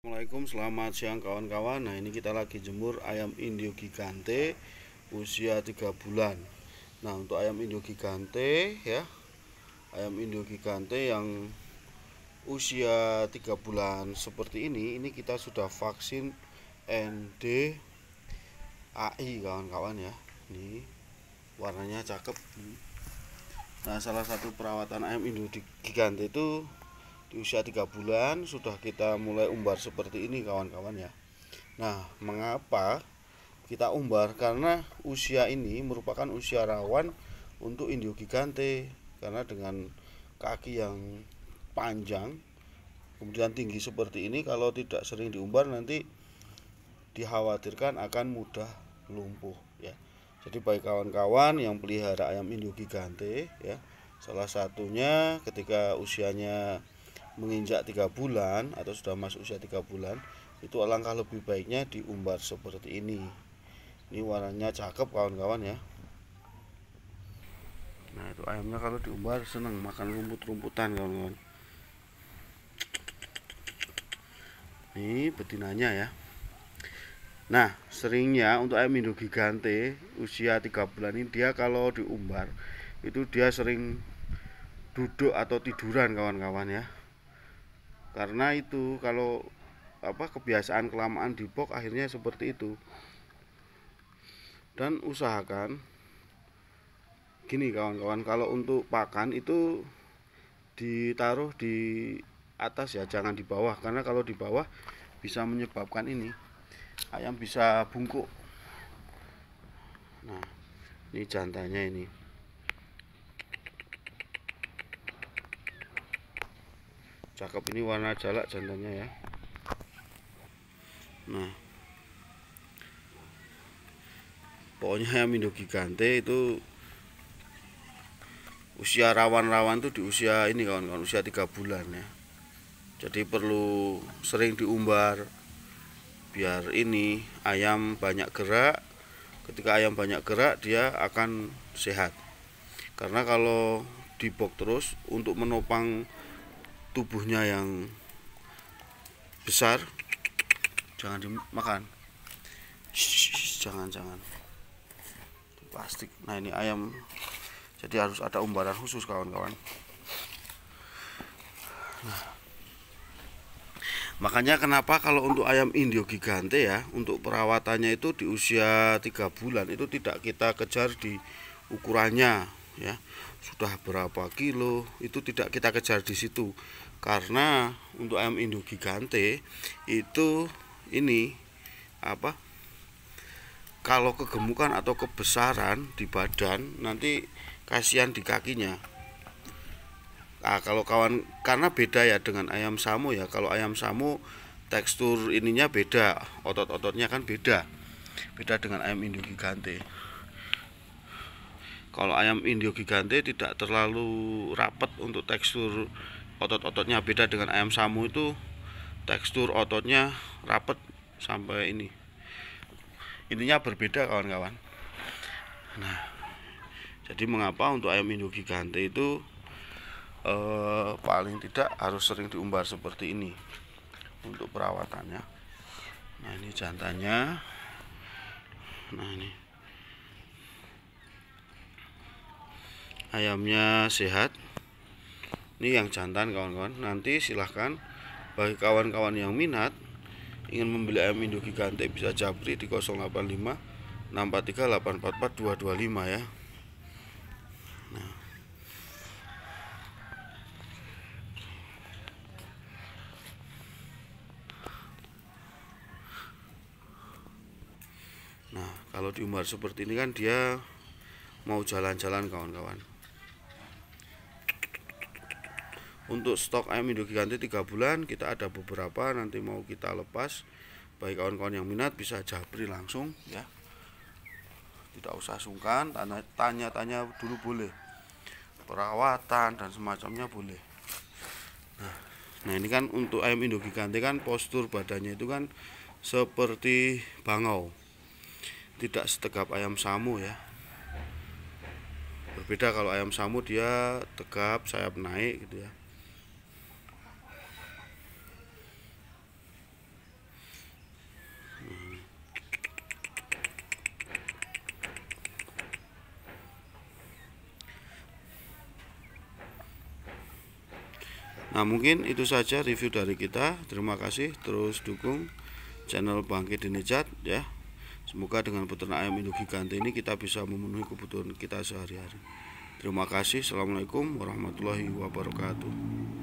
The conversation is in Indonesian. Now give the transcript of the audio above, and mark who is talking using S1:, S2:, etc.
S1: Assalamualaikum, selamat siang kawan-kawan Nah ini kita lagi jemur ayam indio gigante usia 3 bulan Nah untuk ayam indio gigante ya Ayam indio gigante yang usia 3 bulan seperti ini Ini kita sudah vaksin ND AI kawan-kawan ya Ini warnanya cakep Nah salah satu perawatan ayam indio gigante itu di usia tiga bulan sudah kita mulai umbar seperti ini kawan-kawan ya nah mengapa kita umbar karena usia ini merupakan usia rawan untuk indio gigante karena dengan kaki yang panjang kemudian tinggi seperti ini kalau tidak sering diumbar nanti dikhawatirkan akan mudah lumpuh ya jadi baik kawan-kawan yang pelihara ayam induk gigante ya salah satunya ketika usianya menginjak tiga bulan atau sudah masuk usia tiga bulan itu alangkah lebih baiknya diumbar seperti ini ini warnanya cakep kawan-kawan ya nah itu ayamnya kalau diumbar seneng makan rumput-rumputan kawan-kawan ini betinanya ya nah seringnya untuk ayam induk gigante usia tiga bulan ini dia kalau diumbar itu dia sering duduk atau tiduran kawan-kawan ya karena itu kalau apa kebiasaan kelamaan di box akhirnya seperti itu dan usahakan gini kawan-kawan kalau untuk pakan itu ditaruh di atas ya jangan di bawah karena kalau di bawah bisa menyebabkan ini ayam bisa bungkuk nah ini jantannya ini cakep ini warna jalak jantannya ya nah pokoknya ayam indo gigante itu usia rawan-rawan tuh di usia ini kawan-kawan usia tiga bulan ya jadi perlu sering diumbar biar ini ayam banyak gerak ketika ayam banyak gerak dia akan sehat karena kalau dibok terus untuk menopang tubuhnya yang besar jangan dimakan jangan jangan plastik nah ini ayam jadi harus ada umbaran khusus kawan-kawan nah. makanya kenapa kalau untuk ayam indio gigante ya untuk perawatannya itu di usia tiga bulan itu tidak kita kejar di ukurannya ya sudah berapa kilo itu tidak kita kejar di situ karena untuk ayam induk gigante itu ini apa kalau kegemukan atau kebesaran di badan nanti kasihan di kakinya nah, kalau kawan karena beda ya dengan ayam samu ya kalau ayam samu tekstur ininya beda otot-ototnya kan beda beda dengan ayam induk gigante kalau ayam indio gigante tidak terlalu rapat untuk tekstur otot-ototnya beda dengan ayam samu itu tekstur ototnya rapat sampai ini intinya berbeda kawan-kawan nah jadi mengapa untuk ayam induk gigante itu eh, paling tidak harus sering diumbar seperti ini untuk perawatannya nah ini jantannya nah ini ayamnya sehat ini yang jantan kawan-kawan nanti silahkan bagi kawan-kawan yang minat ingin membeli ayam induk gigante bisa japri di 085 643 844 225 ya nah. nah kalau diumbar seperti ini kan dia mau jalan-jalan kawan-kawan. untuk stok ayam induk ganti 3 bulan kita ada beberapa nanti mau kita lepas baik kawan-kawan yang minat bisa jabri langsung ya tidak usah sungkan tanya-tanya dulu boleh perawatan dan semacamnya boleh nah, nah ini kan untuk ayam induk ganti kan postur badannya itu kan seperti bangau tidak setegap ayam samu ya berbeda kalau ayam samu dia tegap sayap naik gitu ya Nah mungkin itu saja review dari kita. Terima kasih terus dukung channel Bangkit Dinejat ya. Semoga dengan peternak ayam induk giganti ini kita bisa memenuhi kebutuhan kita sehari-hari. Terima kasih. Assalamualaikum warahmatullahi wabarakatuh.